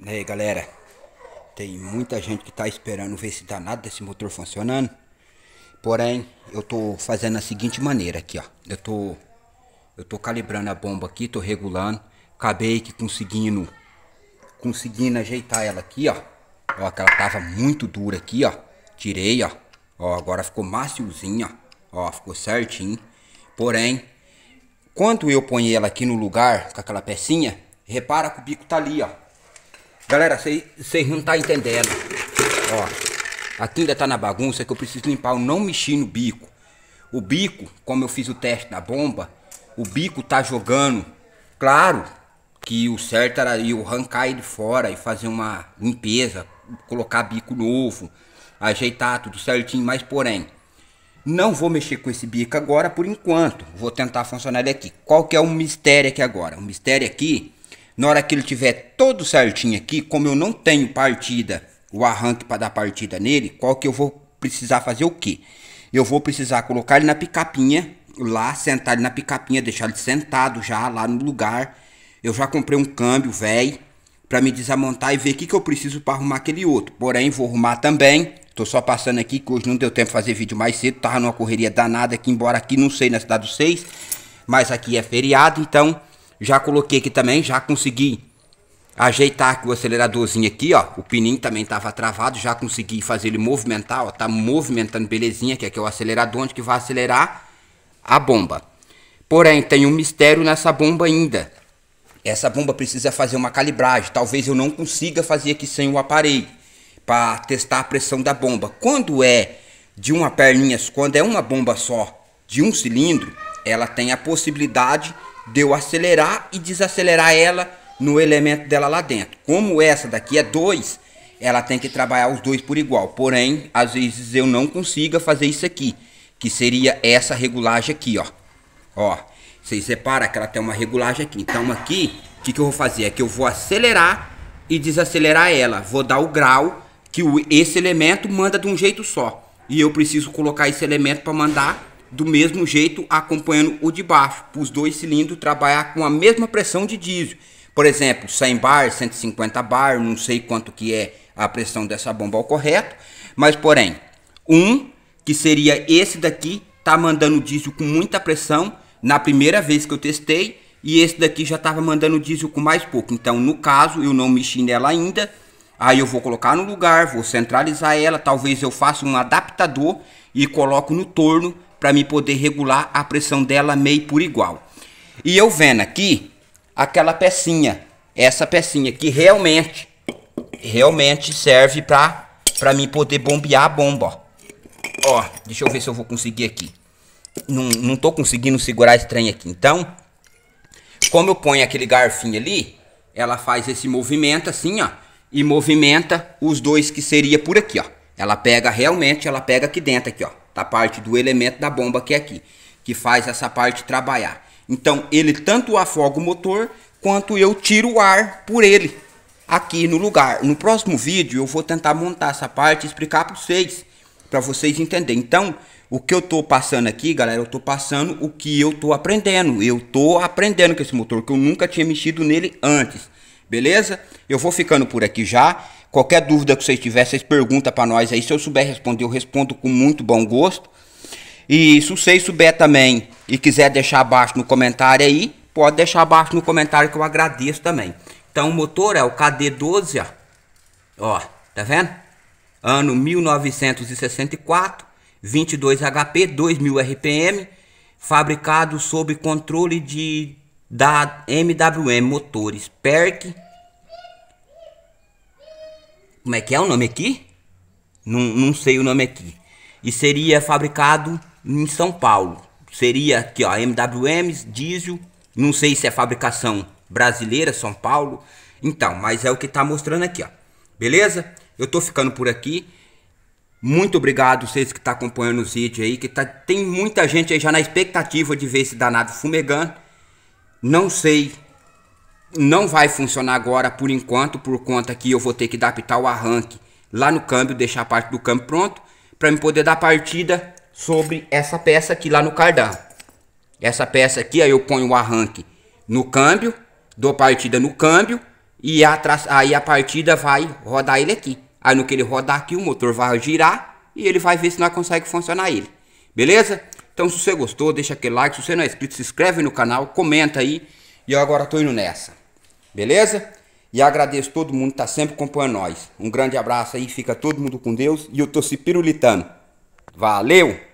E né, aí galera, tem muita gente que está esperando ver se dá nada desse motor funcionando. Porém, eu tô fazendo da seguinte maneira aqui, ó. Eu tô eu tô calibrando a bomba aqui, tô regulando. Acabei que conseguindo conseguindo ajeitar ela aqui, ó. Ó, que ela tava muito dura aqui, ó. Tirei, ó. Ó, agora ficou maciozinha, ó. Ó, ficou certinho. Porém, quando eu ponho ela aqui no lugar com aquela pecinha, repara que o bico tá ali, ó. Galera, vocês não tá entendendo. Ó, aqui ainda tá na bagunça que eu preciso limpar. Eu não mexi no bico. O bico, como eu fiz o teste na bomba, o bico tá jogando. Claro que o certo era eu arrancar ele fora e fazer uma limpeza, colocar bico novo, ajeitar tudo certinho, mas porém, não vou mexer com esse bico agora por enquanto. Vou tentar funcionar ele aqui. Qual que é o mistério aqui agora? O mistério aqui na hora que ele tiver todo certinho aqui, como eu não tenho partida, o arranque para dar partida nele, qual que eu vou precisar fazer o quê? Eu vou precisar colocar ele na picapinha, lá, sentar ele na picapinha, deixar ele sentado já lá no lugar. Eu já comprei um câmbio velho para me desamontar e ver o que, que eu preciso para arrumar aquele outro. Porém, vou arrumar também. Tô só passando aqui que hoje não deu tempo de fazer vídeo mais cedo, tava numa correria danada aqui, embora aqui não sei na cidade do seis, mas aqui é feriado, então já coloquei aqui também, já consegui ajeitar aqui o aceleradorzinho aqui, ó. O pininho também estava travado, já consegui fazer ele movimentar, ó. Tá movimentando belezinha, que aqui é o acelerador onde que vai acelerar a bomba. Porém, tem um mistério nessa bomba ainda. Essa bomba precisa fazer uma calibragem. Talvez eu não consiga fazer aqui sem o aparelho para testar a pressão da bomba. Quando é de uma perninha, quando é uma bomba só de um cilindro, ela tem a possibilidade de de eu acelerar e desacelerar ela no elemento dela lá dentro. Como essa daqui é 2, ela tem que trabalhar os dois por igual. Porém, às vezes eu não consiga fazer isso aqui, que seria essa regulagem aqui, ó. Ó, vocês separam que ela tem uma regulagem aqui. Então aqui, o que, que eu vou fazer? É que eu vou acelerar e desacelerar ela. Vou dar o grau que o, esse elemento manda de um jeito só. E eu preciso colocar esse elemento para mandar do mesmo jeito acompanhando o de baixo, para os dois cilindros trabalhar com a mesma pressão de diesel. Por exemplo, 100 bar, 150 bar, não sei quanto que é a pressão dessa bomba ao correto, mas porém, um que seria esse daqui tá mandando diesel com muita pressão na primeira vez que eu testei e esse daqui já estava mandando diesel com mais pouco. Então, no caso, eu não mexi nela ainda, Aí eu vou colocar no lugar, vou centralizar ela, talvez eu faça um adaptador e coloco no torno para me poder regular a pressão dela meio por igual. E eu vendo aqui aquela pecinha, essa pecinha que realmente realmente serve para para mim poder bombear a bomba, ó. Ó, deixa eu ver se eu vou conseguir aqui. Não, não tô conseguindo segurar esse trem aqui. Então, como eu ponho aquele garfinho ali, ela faz esse movimento assim, ó e movimenta os dois que seria por aqui, ó. Ela pega realmente, ela pega aqui dentro aqui, ó, da tá parte do elemento da bomba que é aqui, que faz essa parte trabalhar. Então ele tanto afoga o motor quanto eu tiro o ar por ele aqui no lugar. No próximo vídeo eu vou tentar montar essa parte e explicar para vocês, para vocês entenderem. Então, o que eu tô passando aqui, galera, eu tô passando o que eu tô aprendendo. Eu tô aprendendo com esse motor que eu nunca tinha mexido nele antes. Beleza? Eu vou ficando por aqui já. Qualquer dúvida que vocês tiverem, vocês perguntam para nós aí. Se eu souber responder, eu respondo com muito bom gosto. E se vocês souber também e quiser deixar abaixo no comentário aí, pode deixar abaixo no comentário que eu agradeço também. Então o motor é o KD12, ó. Ó, tá vendo? Ano 1964, 22 HP, 2000 RPM, fabricado sob controle de da MWM Motores Perk. Como é que é o nome aqui? Não, não sei o nome aqui. E seria fabricado em São Paulo. Seria aqui, ó, MWM diesel. Não sei se é fabricação brasileira, São Paulo. Então, mas é o que tá mostrando aqui, ó. Beleza? Eu tô ficando por aqui. Muito obrigado vocês que tá acompanhando os vídeos aí, que tá, tem muita gente aí já na expectativa de ver esse danado fumegando. Não sei. Não vai funcionar agora por enquanto, por conta que eu vou ter que adaptar o arranque lá no câmbio, deixar a parte do câmbio pronto, para me poder dar partida sobre essa peça aqui lá no cardan. Essa peça aqui, aí eu ponho o arranque no câmbio, dou partida no câmbio, e a aí a partida vai rodar ele aqui. Aí no que ele rodar aqui, o motor vai girar, e ele vai ver se nós consegue funcionar ele. Beleza? Então se você gostou, deixa aquele like. Se você não é inscrito, se inscreve no canal, comenta aí. E eu agora tô indo nessa. Beleza? E agradeço todo mundo que tá sempre acompanhando nós. Um grande abraço aí, fica todo mundo com Deus. E eu tô se pirulitando. Valeu!